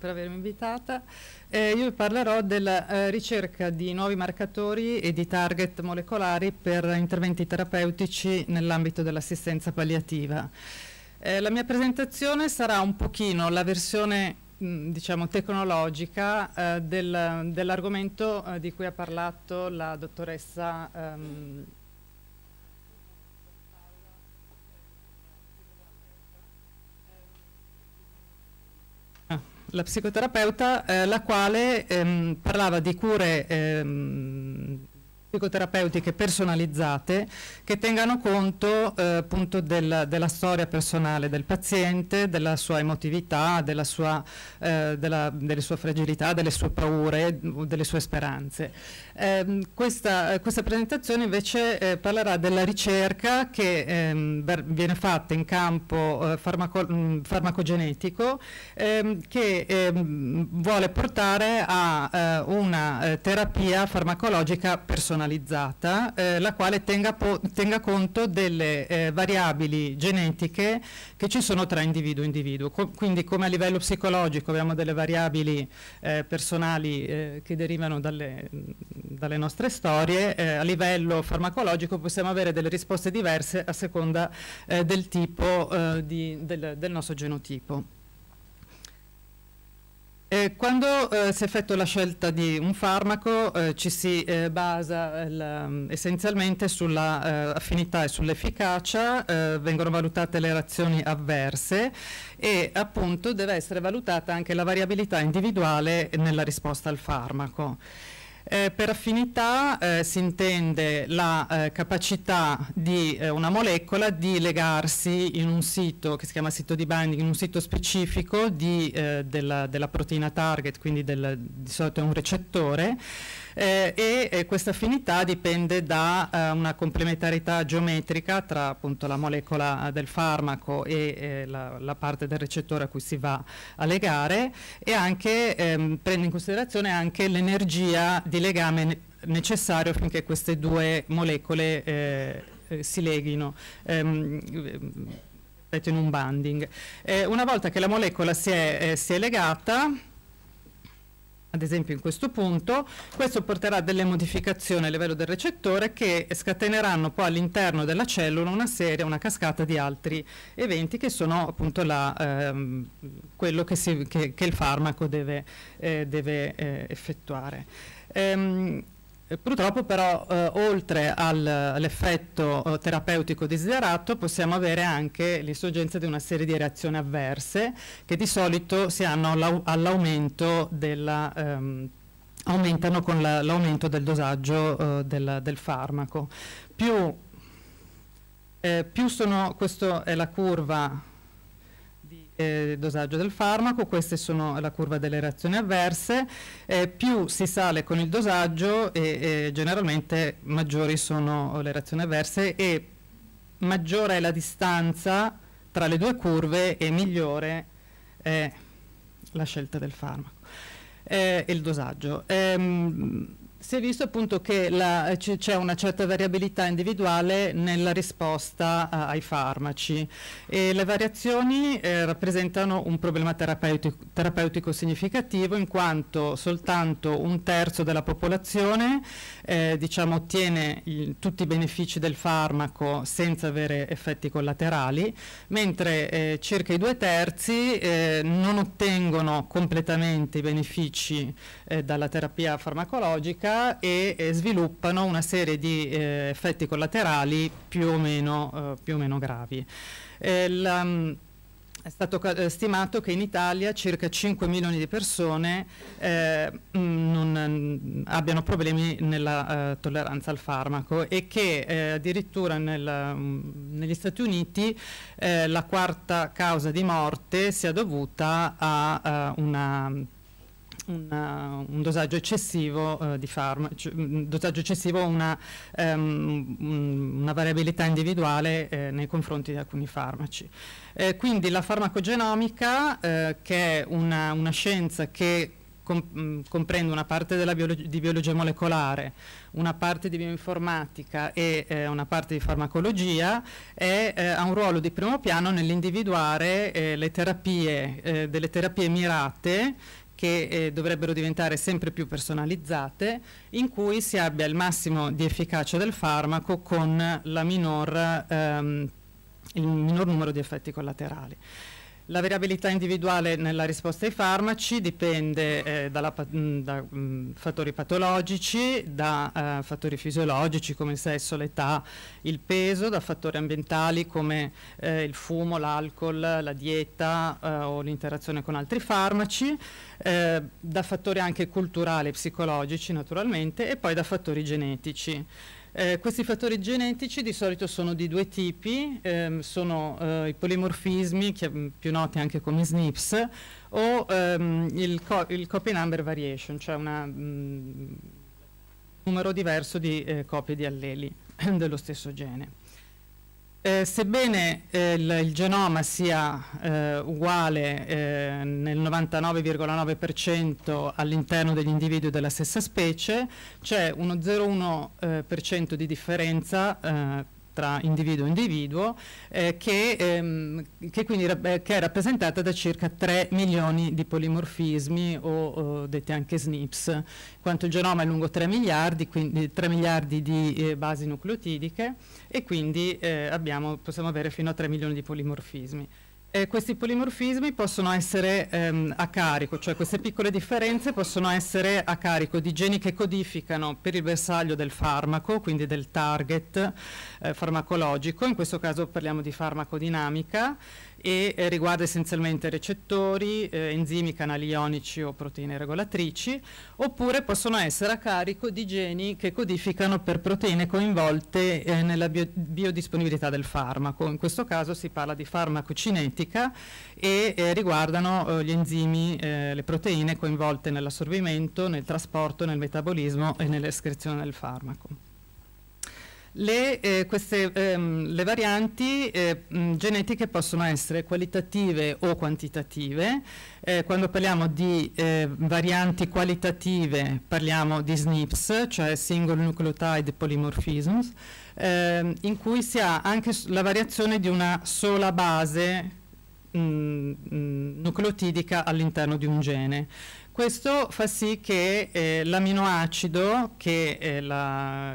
per avermi invitata. Eh, io parlerò della eh, ricerca di nuovi marcatori e di target molecolari per interventi terapeutici nell'ambito dell'assistenza palliativa. Eh, la mia presentazione sarà un pochino la versione mm, diciamo tecnologica eh, del, dell'argomento eh, di cui ha parlato la dottoressa ehm, la psicoterapeuta, eh, la quale ehm, parlava di cure ehm, psicoterapeutiche personalizzate che tengano conto eh, appunto del, della storia personale del paziente, della sua emotività, della sua, eh, della, delle sue fragilità, delle sue paure, delle sue speranze. Eh, questa, questa, presentazione invece eh, parlerà della ricerca che ehm, viene fatta in campo eh, farmaco mm, farmacogenetico ehm, che ehm, vuole portare a eh, una terapia farmacologica personale personalizzata, eh, la quale tenga, tenga conto delle eh, variabili genetiche che ci sono tra individuo e individuo. Co quindi come a livello psicologico abbiamo delle variabili eh, personali eh, che derivano dalle, dalle nostre storie, eh, a livello farmacologico possiamo avere delle risposte diverse a seconda eh, del tipo di, del, del nostro genotipo eh, quando eh, si effettua la scelta di un farmaco eh, ci si eh, basa eh, mm, essenzialmente sulla eh, affinità e sull'efficacia, vengono valutate le reazioni avverse e appunto deve essere valutata anche la variabilità individuale nella risposta al farmaco. Eh, per affinità eh, si intende la eh, capacità di eh, una molecola di legarsi in un sito che si chiama sito di binding, in un sito specifico di, eh, della, della, proteina target, quindi del, di solito è un recettore, eh, e eh, questa affinità dipende da eh, una complementarità geometrica tra appunto la molecola eh, del farmaco e eh, la, la, parte del recettore a cui si va a legare e anche ehm, prende in considerazione anche l'energia di legame necessario affinché queste due molecole eh, si leghino. Ehm, in un banding. una volta che la molecola si è, si è legata, ad esempio in questo punto, questo porterà delle modificazioni a livello del recettore che scateneranno poi all'interno della cellula una serie, una cascata di altri eventi che sono appunto la, ehm, quello che, si, che, che, il farmaco deve, eh, deve eh, effettuare. Ehm, eh, purtroppo però eh, oltre all'effetto eh, terapeutico desiderato possiamo avere anche l'insorgenza di una serie di reazioni avverse che di solito si hanno all'aumento della ehm, aumentano con l'aumento del dosaggio eh, del, del, farmaco. Più, eh, più sono, questa è la curva eh, dosaggio del farmaco, queste sono la curva delle reazioni avverse, eh, più si sale con il dosaggio e, e generalmente maggiori sono le reazioni avverse e maggiore è la distanza tra le due curve e migliore è la scelta del farmaco eh, e il dosaggio. Ehm, si è visto appunto che c'è una certa variabilità individuale nella risposta a, eh, ai farmaci e le variazioni eh, rappresentano un problema terapeutico, terapeutico, significativo in quanto soltanto un terzo della popolazione eh, diciamo, ottiene il, tutti i benefici del farmaco senza avere effetti collaterali, mentre eh, circa i due terzi eh, non ottengono completamente i benefici eh, dalla terapia farmacologica pratica e, e sviluppano una serie di eh, effetti collaterali più o meno, eh, più o meno gravi. Eh, la, mm, è stato eh, stimato che in Italia circa 5 milioni di persone eh, mm, non, mm, abbiano problemi nella eh, tolleranza al farmaco e che eh, addirittura nel, negli Stati Uniti eh, la quarta causa di morte sia dovuta a, a una una, eh, un dosaggio eccessivo eh, di farmaci, cioè, un dosaggio eccessivo, una, um, una variabilità individuale eh, nei confronti di alcuni farmaci. Eh, quindi la farmacogenomica, eh, che è una, una scienza che mm, comprende una parte biologia, di biologia molecolare, una parte di bioinformatica e eh, una parte di farmacologia, e, eh, ha un ruolo di primo piano nell'individuare eh, le terapie, eh, delle terapie mirate che eh, dovrebbero diventare sempre più personalizzate, in cui si abbia il massimo di efficacia del farmaco con minor, ehm, il minor numero di effetti collaterali. La variabilità individuale nella risposta ai farmaci dipende eh, dalla, mm, da mh, mm, fattori patologici, da eh, fattori fisiologici come il sesso, l'età, il peso, da fattori ambientali come eh, il fumo, l'alcol, la dieta eh, o l'interazione con altri farmaci, eh, da fattori anche culturali e psicologici naturalmente e poi da fattori genetici. Eh, questi fattori genetici di solito sono di due tipi, ehm, sono eh, i polimorfismi, mm, più noti anche come SNPs, o ehm, il, co il, copy number variation, cioè un mm, numero diverso di eh, copie di alleli dello stesso gene. Eh, sebbene eh, il, il, genoma sia eh, uguale eh, nel 99,9% all'interno degli individui della stessa specie, c'è uno 0,1% eh, di differenza eh, tra individuo e individuo, eh, che, ehm, che, quindi, eh, che è rappresentata da circa 3 milioni di polimorfismi o, o detti anche SNPs, quanto il genoma è lungo 3 miliardi, quindi 3 miliardi di eh, basi nucleotidiche e quindi eh, abbiamo, possiamo avere fino a 3 milioni di polimorfismi. Eh, questi polimorfismi possono essere ehm, a carico, cioè queste piccole differenze possono essere a carico di geni che codificano per il bersaglio del farmaco, quindi del target eh, farmacologico, in questo caso parliamo di farmacodinamica, e eh, riguarda essenzialmente recettori, eh, enzimi, canali ionici o proteine regolatrici, oppure possono essere a carico di geni che codificano per proteine coinvolte eh, nella bio biodisponibilità del farmaco. In questo caso si parla di farmacocinetica e eh, riguardano eh, gli enzimi, le proteine coinvolte nell'assorbimento, nel trasporto, nel metabolismo e nell'escrezione del farmaco. Le, eh, queste, ehm, le varianti eh, mh, genetiche possono essere qualitative o quantitative. Eh, quando parliamo di eh, varianti qualitative parliamo di SNPs, cioè Single Nucleotide Polymorphisms, ehm, in cui si ha anche la variazione di una sola base mh, mh, nucleotidica all'interno di un gene. Questo fa sì che eh, l'aminoacido che è la,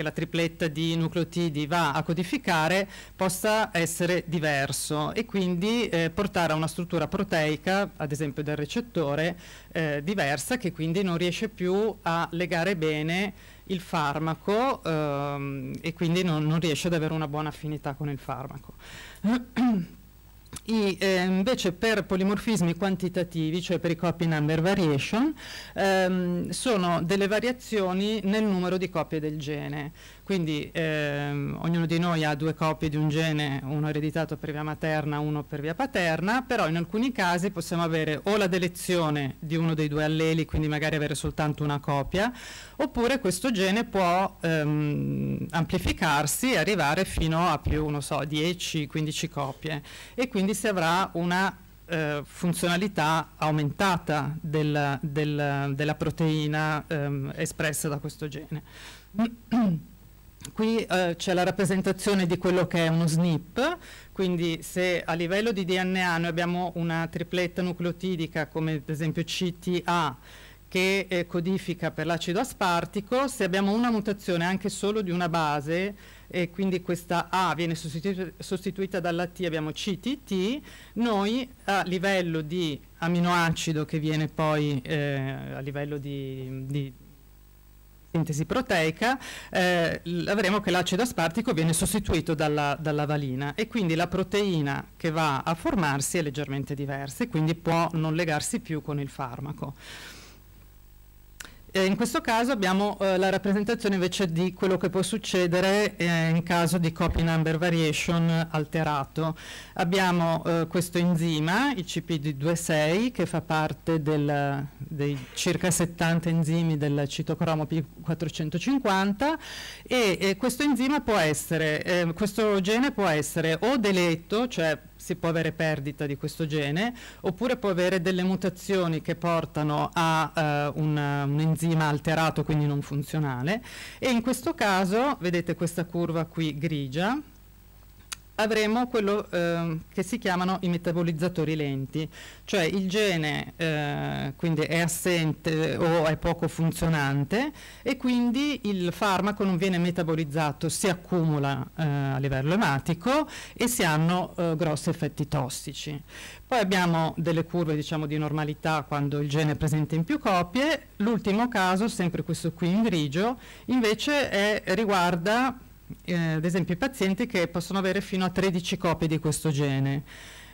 che la tripletta di nucleotidi va a codificare possa essere diverso e quindi eh, portare a una struttura proteica, ad esempio del recettore, eh, diversa che quindi non riesce più a legare bene il farmaco ehm, e quindi non, non riesce ad avere una buona affinità con il farmaco. I, eh, invece per polimorfismi quantitativi, cioè per i copy number variation, ehm, sono delle variazioni nel numero di copie del gene. Quindi ehm, ognuno di noi ha due copie di un gene, uno ereditato per via materna, uno per via paterna, però in alcuni casi possiamo avere o la delezione di uno dei due alleli, quindi magari avere soltanto una copia, oppure questo gene può ehm, amplificarsi e arrivare fino a più, non so, 10-15 copie. E quindi quindi si avrà una eh, funzionalità aumentata del, del, della proteina ehm, espressa da questo gene. Qui eh, c'è la rappresentazione di quello che è uno SNP, quindi se a livello di DNA noi abbiamo una tripletta nucleotidica come ad esempio CTA, che eh, codifica per l'acido aspartico, se abbiamo una mutazione anche solo di una base, e quindi questa A viene sostitu sostituita dalla T, abbiamo CTT, noi a livello di aminoacido che viene poi eh, a livello di, di sintesi proteica, eh, avremo che l'acido aspartico viene sostituito dalla, dalla, valina e quindi la proteina che va a formarsi è leggermente diversa e quindi può non legarsi più con il farmaco. Eh, in questo caso abbiamo eh, la rappresentazione invece di quello che può succedere eh, in caso di copy number variation alterato. Abbiamo eh, questo enzima, il CPD26, che fa parte del, dei circa 70 enzimi del citocromo P450 e eh, questo enzima può essere, eh, questo gene può essere o deleto, cioè si può avere perdita di questo gene, oppure può avere delle mutazioni che portano a uh, un, un, enzima alterato, quindi non funzionale, e in questo caso, vedete questa curva qui grigia, avremo quello eh, che si chiamano i metabolizzatori lenti, cioè il gene eh, quindi è assente o è poco funzionante e quindi il farmaco non viene metabolizzato, si accumula eh, a livello ematico e si hanno eh, grossi effetti tossici. Poi abbiamo delle curve diciamo, di normalità quando il gene è presente in più copie, l'ultimo caso, sempre questo qui in grigio, invece è, riguarda eh, ad esempio i pazienti che possono avere fino a 13 copie di questo gene.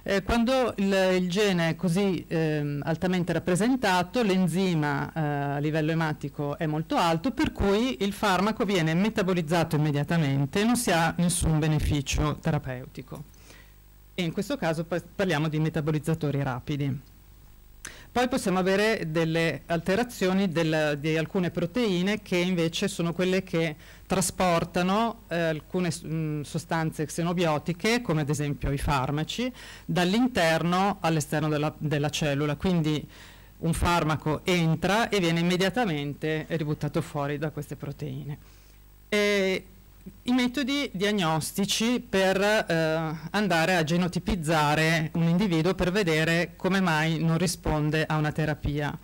Eh, quando il, il, gene è così eh, altamente rappresentato, l'enzima eh, a livello ematico è molto alto, per cui il farmaco viene metabolizzato immediatamente e non si ha nessun beneficio terapeutico. E in questo caso parliamo di metabolizzatori rapidi. Poi possiamo avere delle alterazioni del, di alcune proteine che invece sono quelle che trasportano eh, alcune mh, mm, sostanze xenobiotiche, come ad esempio i farmaci, dall'interno all'esterno della, della cellula. Quindi un farmaco entra e viene immediatamente ributtato fuori da queste proteine. E i metodi diagnostici per eh, andare a genotipizzare un individuo per vedere come mai non risponde a una terapia.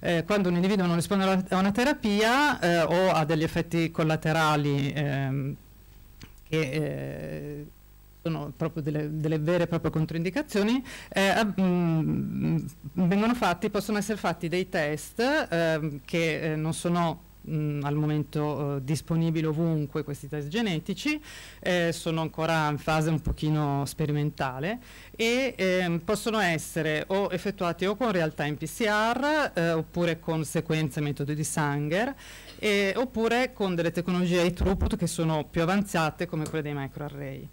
Eh, quando un individuo non risponde a una terapia eh, o ha degli effetti collaterali ehm, che eh, sono proprio delle, delle, vere e proprie controindicazioni, eh, mh, mm, mm, fatti, possono essere fatti dei test eh, che eh, non sono mh, al momento eh, disponibili ovunque questi test genetici, eh, sono ancora in fase un pochino sperimentale e ehm, possono essere o effettuati o con realtà in PCR eh, oppure con sequenze metodi di Sanger eh, oppure con delle tecnologie high throughput che sono più avanzate come quelle dei microarray.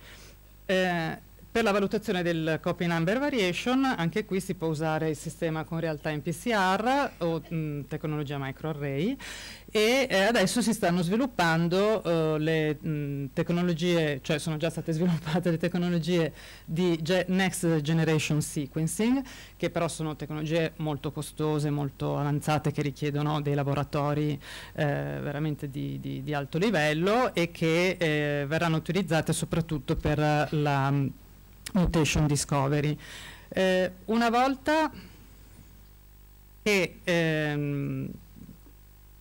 Eh, per la valutazione del copy number variation, anche qui si può usare il sistema con realtà in PCR o mh, mm, tecnologia microarray e eh, adesso si stanno sviluppando eh, le mh, mm, tecnologie, cioè sono già state sviluppate le tecnologie di ge Next Generation Sequencing, che però sono tecnologie molto costose, molto avanzate, che richiedono dei laboratori eh, veramente di, di, di, alto livello e che eh, verranno utilizzate soprattutto per la mm, Mutation Discovery. Eh, una volta che, ehm,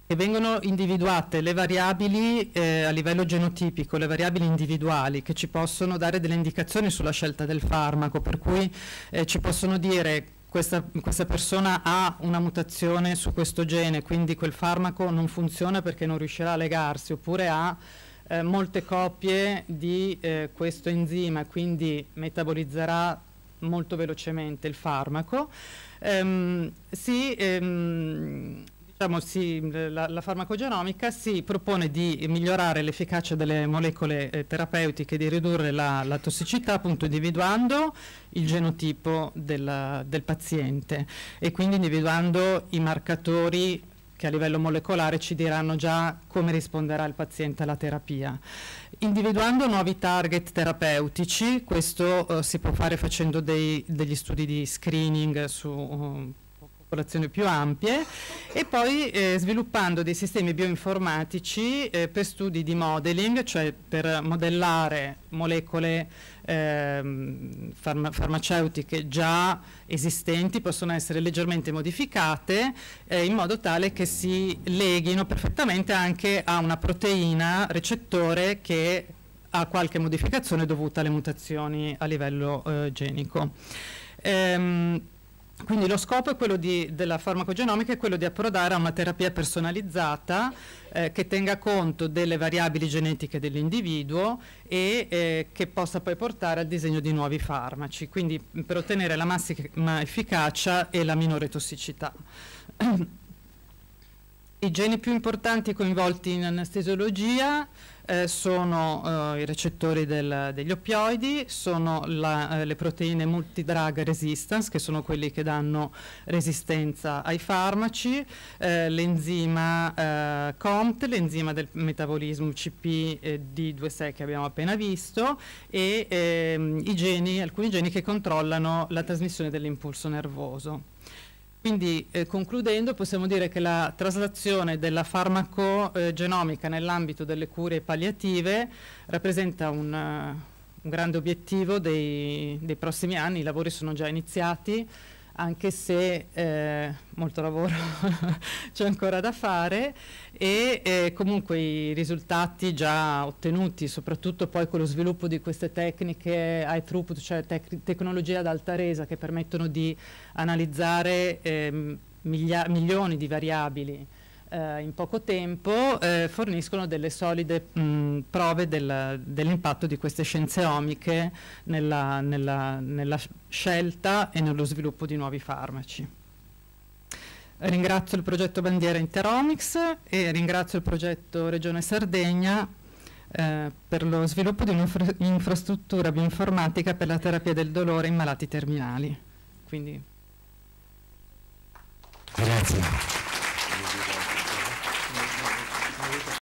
che, vengono individuate le variabili eh, a livello genotipico, le variabili individuali che ci possono dare delle indicazioni sulla scelta del farmaco, per cui eh, ci possono dire questa, questa, persona ha una mutazione su questo gene, quindi quel farmaco non funziona perché non riuscirà a legarsi, oppure ha eh, molte copie di eh, questo enzima, quindi metabolizzerà molto velocemente il farmaco. Ehm, si, ehm, diciamo, si, la, la, farmacogenomica si propone di migliorare l'efficacia delle molecole eh, terapeutiche, di ridurre la, la, tossicità, appunto individuando il genotipo della, del paziente e quindi individuando i marcatori che a livello molecolare ci diranno già come risponderà il paziente alla terapia. Individuando nuovi target terapeutici, questo eh, si può fare facendo dei, degli studi di screening su um, popolazione più ampie e poi eh, sviluppando dei sistemi bioinformatici eh, per studi di modeling, cioè per modellare molecole eh, farma farmaceutiche già esistenti, possono essere leggermente modificate eh, in modo tale che si leghino perfettamente anche a una proteina recettore che ha qualche modificazione dovuta alle mutazioni a livello eh, genico. Ehm, quindi lo scopo di, della farmacogenomica è quello di approdare a una terapia personalizzata eh, che tenga conto delle variabili genetiche dell'individuo e eh, che possa poi portare al disegno di nuovi farmaci, quindi per ottenere la massima efficacia e la minore tossicità. I geni più importanti coinvolti in anestesiologia eh, sono eh, i recettori del, degli oppioidi, sono la, eh, le proteine multidrug resistance, che sono quelli che danno resistenza ai farmaci, eh, l'enzima eh, COMT, l'enzima del metabolismo CPD26 eh, che abbiamo appena visto, e ehm, i geni, alcuni geni che controllano la trasmissione dell'impulso nervoso. Quindi eh, concludendo possiamo dire che la traslazione della farmacogenomica eh, nell'ambito delle cure palliative rappresenta un, uh, un grande obiettivo dei, dei, prossimi anni, i lavori sono già iniziati, anche se eh, molto lavoro c'è ancora da fare e eh, comunque i risultati già ottenuti, soprattutto poi con lo sviluppo di queste tecniche high throughput, cioè tec tecnologie ad alta resa che permettono di analizzare eh, milioni di variabili eh, in poco tempo eh, forniscono delle solide mh, prove del, dell'impatto di queste scienze omiche nella, nella, nella scelta e nello sviluppo di nuovi farmaci. Ringrazio il progetto Bandiera Interomics e ringrazio il progetto Regione Sardegna eh, per lo sviluppo di un'infrastruttura bioinformatica per la terapia del dolore in malati terminali. Quindi... Grazie.